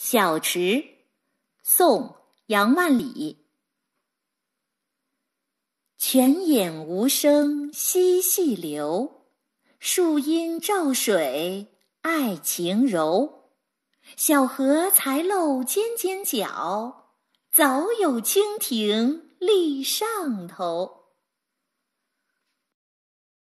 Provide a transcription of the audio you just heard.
小池，宋·杨万里。泉眼无声惜细流，树阴照水爱晴柔。小荷才露尖尖角，早有蜻蜓立上头。